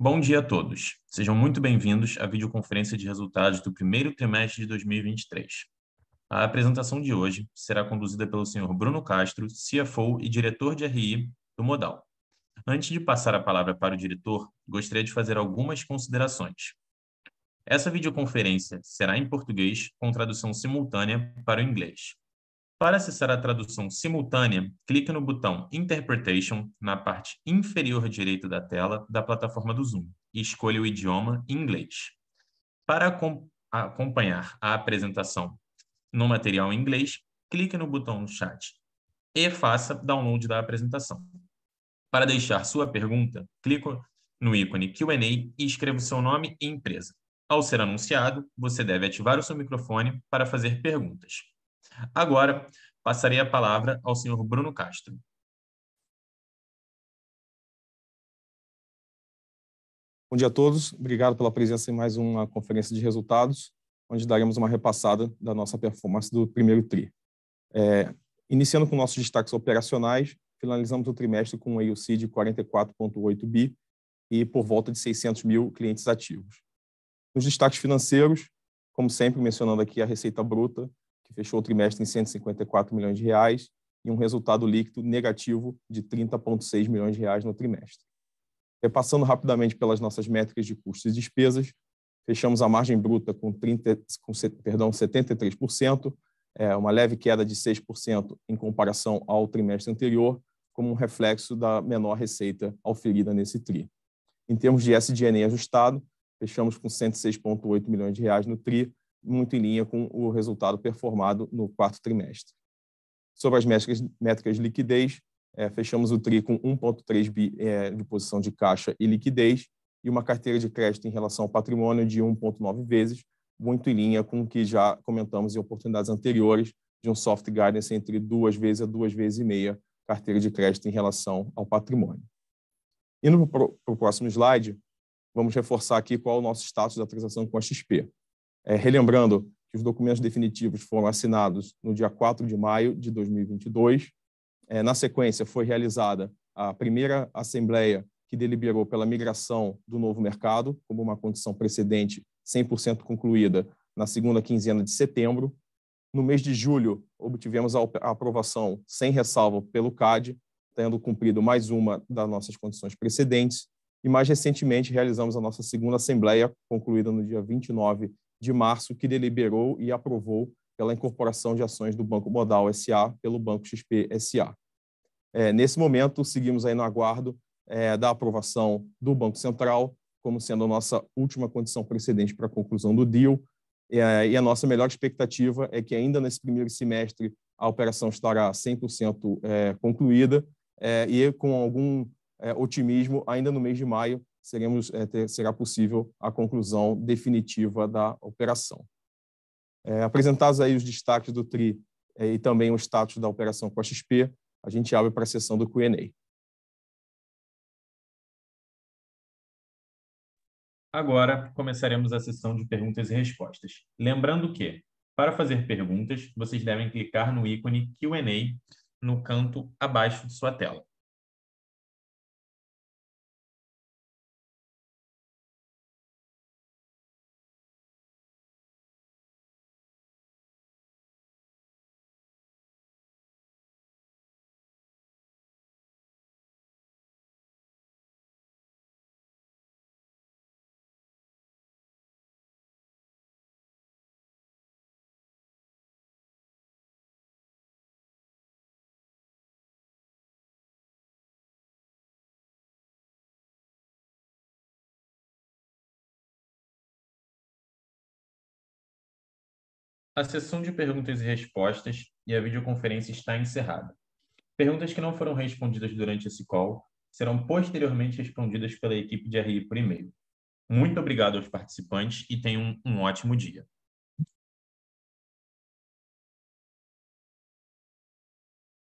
Bom dia a todos. Sejam muito bem-vindos à videoconferência de resultados do primeiro trimestre de 2023. A apresentação de hoje será conduzida pelo senhor Bruno Castro, CFO e diretor de RI do Modal. Antes de passar a palavra para o diretor, gostaria de fazer algumas considerações. Essa videoconferência será em português com tradução simultânea para o inglês. Para acessar a tradução simultânea, clique no botão Interpretation na parte inferior direita da tela da plataforma do Zoom e escolha o idioma inglês. Para acompanhar a apresentação no material em inglês, clique no botão no chat e faça download da apresentação. Para deixar sua pergunta, clique no ícone Q&A e escreva seu nome e empresa. Ao ser anunciado, você deve ativar o seu microfone para fazer perguntas. Agora, passarei a palavra ao senhor Bruno Castro. Bom dia a todos. Obrigado pela presença em mais uma conferência de resultados, onde daremos uma repassada da nossa performance do primeiro TRI. É, iniciando com nossos destaques operacionais, finalizamos o trimestre com um AUC de 44,8 bi e por volta de 600 mil clientes ativos. Nos destaques financeiros, como sempre mencionando aqui a receita bruta, que fechou o trimestre em 154 milhões de reais e um resultado líquido negativo de 30,6 milhões de reais no trimestre. Repassando rapidamente pelas nossas métricas de custos e despesas, fechamos a margem bruta com, 30, com perdão, 73%, é, uma leve queda de 6% em comparação ao trimestre anterior, como um reflexo da menor receita auferida nesse TRI. Em termos de SG&A ajustado, fechamos com 106,8 milhões de reais no TRI, muito em linha com o resultado performado no quarto trimestre. Sobre as métricas, métricas de liquidez, é, fechamos o TRI com 1,3 bi é, de posição de caixa e liquidez e uma carteira de crédito em relação ao patrimônio de 1,9 vezes, muito em linha com o que já comentamos em oportunidades anteriores, de um soft guidance entre duas vezes a duas vezes e meia carteira de crédito em relação ao patrimônio. Indo para o próximo slide, vamos reforçar aqui qual é o nosso status da transação com a XP. É, relembrando que os documentos definitivos foram assinados no dia 4 de maio de 2022. É, na sequência, foi realizada a primeira assembleia que deliberou pela migração do novo mercado, como uma condição precedente 100% concluída na segunda quinzena de setembro. No mês de julho, obtivemos a aprovação sem ressalva pelo CAD, tendo cumprido mais uma das nossas condições precedentes. E mais recentemente, realizamos a nossa segunda assembleia, concluída no dia 29 de março, que deliberou e aprovou pela incorporação de ações do Banco Modal SA pelo Banco XP SA. É, nesse momento, seguimos aí no aguardo é, da aprovação do Banco Central, como sendo a nossa última condição precedente para a conclusão do deal, é, e a nossa melhor expectativa é que ainda nesse primeiro semestre a operação estará 100% é, concluída, é, e com algum é, otimismo, ainda no mês de maio, seremos, é, ter, será possível a conclusão definitiva da operação. É, apresentados aí os destaques do TRI é, e também o status da operação com a XP, a gente abre para a sessão do Q&A. Agora começaremos a sessão de perguntas e respostas. Lembrando que, para fazer perguntas, vocês devem clicar no ícone Q&A no canto abaixo de sua tela. A sessão de perguntas e respostas e a videoconferência está encerrada. Perguntas que não foram respondidas durante esse call serão posteriormente respondidas pela equipe de RI por e-mail. Muito obrigado aos participantes e tenham um ótimo dia.